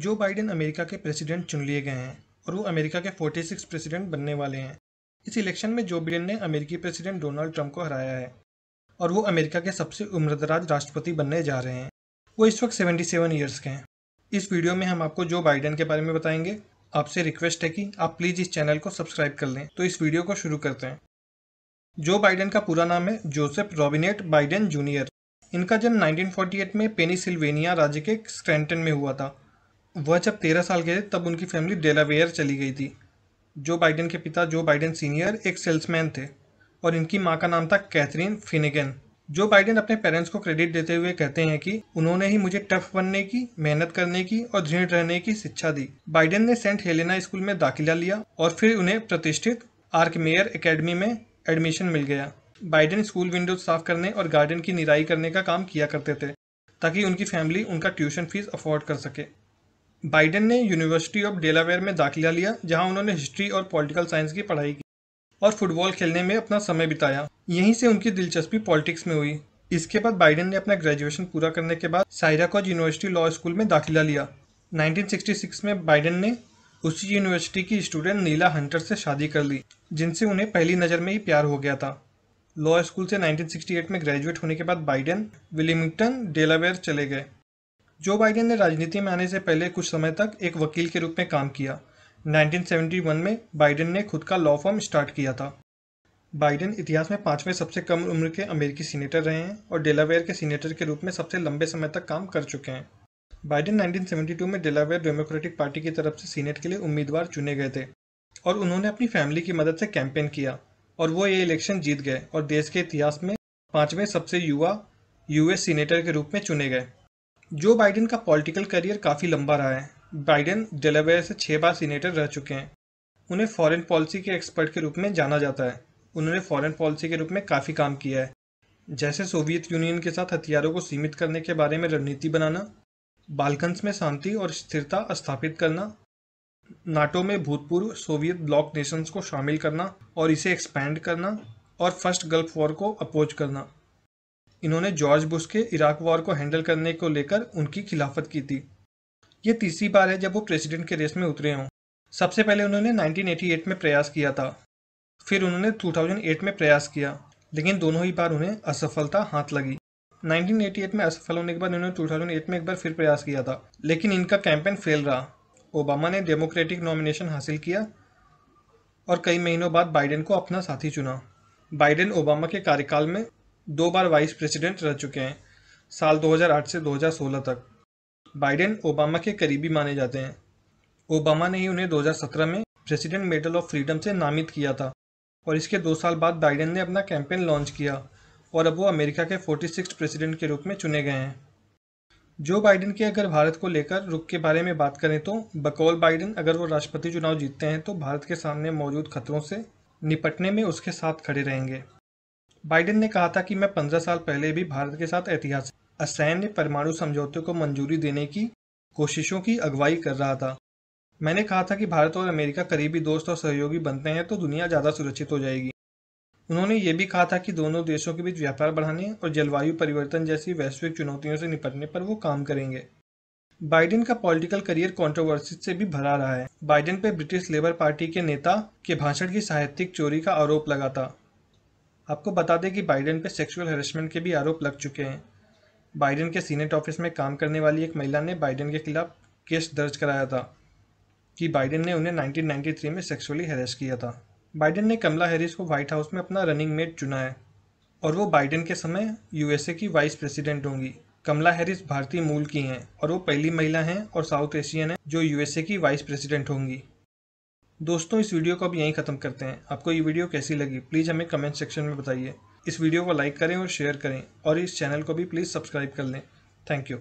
Joe Biden America के president चुन लिए गए हैं और वो अमेरिका के 46 प्रेसिडेंट बनने वाले हैं इस इलेक्शन में जो बिडेन ने अमेरिकी प्रेसिडेंट डोनाल्ड ट्रंप को हराया है और वो अमेरिका के सबसे उम्रदराज राष्ट्रपति बनने जा रहे हैं वो इस वक्त 77 ईयर्स के हैं इस वीडियो में हम आपको जो बाइडेन के बारे में बताएंगे आपसे रिक्वेस्ट है कि आप प्लीज़ इस चैनल को सब्सक्राइब कर लें तो इस वीडियो को शुरू करते हैं जो बाइडेन का पूरा नाम है जोसेफ रॉबिनेट बाइडेन जूनियर इनका जन्म 1948 में पेनिसिल्वेनिया राज्य के स्क्रैंटन में हुआ था वह जब तेरह साल के थे तब उनकी फैमिली डेलावेयर चली गई थी जो बाइडेन के पिता जो बाइडेन सीनियर एक सेल्समैन थे और इनकी माँ का नाम था कैथरीन फिनेगन जो बाइडेन अपने पेरेंट्स को क्रेडिट देते हुए कहते हैं कि उन्होंने ही मुझे टफ बनने की मेहनत करने की और दृढ़ रहने की शिक्षा दी बाइडेन ने सेंट हेलेना स्कूल में दाखिला लिया और फिर उन्हें प्रतिष्ठित आर्क मेयर अकेडमी में एडमिशन मिल गया बाइडेन स्कूल विंडोज साफ करने और गार्डन की निराई करने का काम किया करते थे ताकि उनकी फैमिली उनका ट्यूशन फीस अफोर्ड कर सके बाइडेन ने यूनिवर्सिटी ऑफ डेलावेयर में दाखिला लिया जहां उन्होंने हिस्ट्री और पॉलिटिकल साइंस की पढ़ाई की और फुटबॉल खेलने में अपना समय बिताया यहीं से उनकी दिलचस्पी पॉलिटिक्स में हुई इसके बाद बाइडेन ने अपना ग्रेजुएशन पूरा करने के बाद सायराकॉज यूनिवर्सिटी लॉ स्कूल में दाखिला लिया 1966 में बाइडेन ने उसी यूनिवर्सिटी की स्टूडेंट नीला हंटर से शादी कर ली जिनसे उन्हें पहली नज़र में ही प्यार हो गया था लॉ स्कूल से 1968 में ग्रेजुएट होने के बाद बाइडेन विलिमिंगटन डेलावेयर चले गए जो बाइडेन ने राजनीति में आने से पहले कुछ समय तक एक वकील के रूप में काम किया 1971 में बाइडेन ने खुद का लॉ फॉर्म स्टार्ट किया था बाइडेन इतिहास में पाँचवें सबसे कम उम्र के अमेरिकी सीनेटर रहे हैं और डेलावेयर के सीनेटर के रूप में सबसे लंबे समय तक काम कर चुके हैं बाइडेन 1972 में डेलावेयर डेमोक्रेटिक पार्टी की तरफ से सीनेट के लिए उम्मीदवार चुने गए थे और उन्होंने अपनी फैमिली की मदद से कैंपेन किया और वो ये इलेक्शन जीत गए और देश के इतिहास में पाँचवें सबसे युवा यूएस सीनेटर के रूप में चुने गए जो बाइडेन का पॉलिटिकल करियर काफ़ी लंबा रहा है बाइडेन डेलावेयर से छः बार सीनेटर रह चुके हैं उन्हें फॉरेन पॉलिसी के एक्सपर्ट के रूप में जाना जाता है उन्होंने फॉरेन पॉलिसी के रूप में काफ़ी काम किया है जैसे सोवियत यूनियन के साथ हथियारों को सीमित करने के बारे में रणनीति बनाना बालकंस में शांति और स्थिरता स्थापित करना नाटो में भूतपूर्व सोवियत ब्लॉक नेशंस को शामिल करना और इसे एक्सपैंड करना और फर्स्ट गल्फ वॉर को अपोज करना इन्होंने जॉर्ज बुश के इराक वॉर को हैंडल करने को लेकर उनकी खिलाफत की थी ये तीसरी बार है जब वो प्रेसिडेंट के रेस में उतरे हों सबसे पहले उन्होंने 1988 में प्रयास किया था फिर उन्होंने 2008 में प्रयास किया लेकिन दोनों ही बार उन्हें असफलता हाथ लगी 1988 में असफल होने के बाद उन्होंने 2008 में एक बार फिर प्रयास किया था लेकिन इनका कैंपेन फेल रहा ओबामा ने डेमोक्रेटिक नॉमिनेशन हासिल किया और कई महीनों बाद बाइडेन को अपना साथी चुना बाइडेन ओबामा के कार्यकाल में दो बार वाइस प्रेसिडेंट रह चुके हैं साल 2008 से 2016 तक बाइडेन ओबामा के करीबी माने जाते हैं ओबामा ने ही उन्हें 2017 में प्रेसिडेंट मेडल ऑफ फ्रीडम से नामित किया था और इसके दो साल बाद बाइडेन ने अपना कैंपेन लॉन्च किया और अब वो अमेरिका के फोर्टी प्रेसिडेंट के रूप में चुने गए हैं जो बाइडेन के अगर भारत को लेकर रुख के बारे में बात करें तो बकौल बाइडेन अगर वो राष्ट्रपति चुनाव जीतते हैं तो भारत के सामने मौजूद खतरों से निपटने में उसके साथ खड़े रहेंगे बाइडेन ने कहा था कि मैं पंद्रह साल पहले भी भारत के साथ ऐतिहासिक असैन्य परमाणु समझौते को मंजूरी देने की कोशिशों की अगुवाई कर रहा था मैंने कहा था कि भारत और अमेरिका करीबी दोस्त और सहयोगी बनते हैं तो दुनिया ज़्यादा सुरक्षित हो जाएगी उन्होंने ये भी कहा था कि दोनों देशों के बीच व्यापार बढ़ाने और जलवायु परिवर्तन जैसी वैश्विक चुनौतियों से निपटने पर वो काम करेंगे बाइडेन का पॉलिटिकल करियर कॉन्ट्रोवर्सी से भी भरा रहा है बाइडेन पर ब्रिटिश लेबर पार्टी के नेता के भाषण की साहित्यिक चोरी का आरोप लगा था आपको बता दें कि बाइडेन पे सेक्सुअल हेरसमेंट के भी आरोप लग चुके हैं बाइडेन के सीनेट ऑफिस में काम करने वाली एक महिला ने बाइडेन के खिलाफ केस दर्ज कराया था कि बाइडेन ने उन्हें 1993 में सेक्सुअली हेरेस किया था बाइडेन ने कमला हैरिस को व्हाइट हाउस में अपना रनिंग मेट चुना है और वो बाइडेन के समय यूएसए की वाइस प्रेसिडेंट होंगी कमला हैरिस भारतीय मूल की हैं और वो पहली महिला हैं और साउथ एशियन हैं जो यूएसए की वाइस प्रेसिडेंट होंगी दोस्तों इस वीडियो को अब यहीं ख़त्म करते हैं आपको ये वीडियो कैसी लगी प्लीज़ हमें कमेंट सेक्शन में बताइए इस वीडियो को लाइक करें और शेयर करें और इस चैनल को भी प्लीज़ सब्सक्राइब कर लें थैंक यू